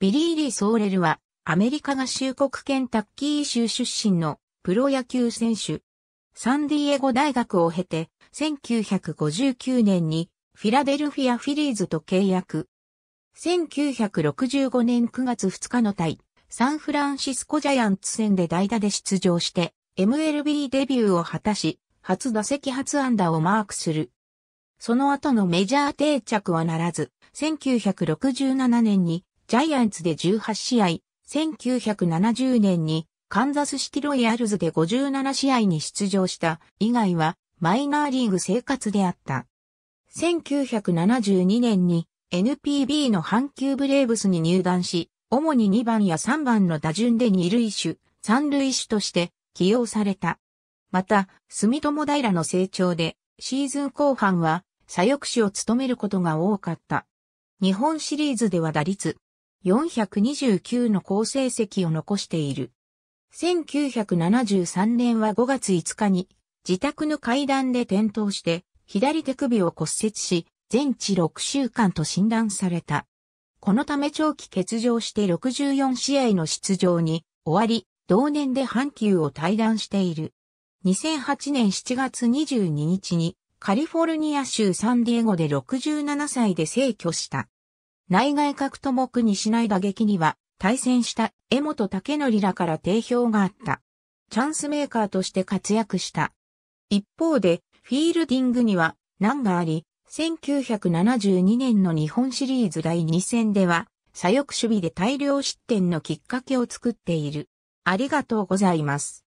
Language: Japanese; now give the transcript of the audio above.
ビリー・リー・ソーレルは、アメリカ合衆国ケンタッキー州出身のプロ野球選手。サンディエゴ大学を経て、1959年にフィラデルフィア・フィリーズと契約。1965年9月2日の対、サンフランシスコジャイアンツ戦で代打で出場して、MLB デビューを果たし、初打席初安打をマークする。その後のメジャー定着はならず、1967年にジャイアンツで18試合、1970年にカンザスシティロイヤルズで57試合に出場した以外はマイナーリーグ生活であった。1972年に NPB の阪急ブレーブスに入団し、主に2番や3番の打順で2塁手、3塁手として起用された。また、住友平の成長で、シーズン後半は左翼手を務めることが多かった。日本シリーズでは打率429の好成績を残している。1973年は5月5日に自宅の階段で転倒して左手首を骨折し全治6週間と診断された。このため長期欠場して64試合の出場に終わり、同年で阪急を退団している。2008年7月22日にカリフォルニア州サンディエゴで67歳で逝去した。内外角とも苦にしない打撃には、対戦した江本武則らから定評があった。チャンスメーカーとして活躍した。一方で、フィールディングには難があり、1972年の日本シリーズ第2戦では、左翼守備で大量失点のきっかけを作っている。ありがとうございます。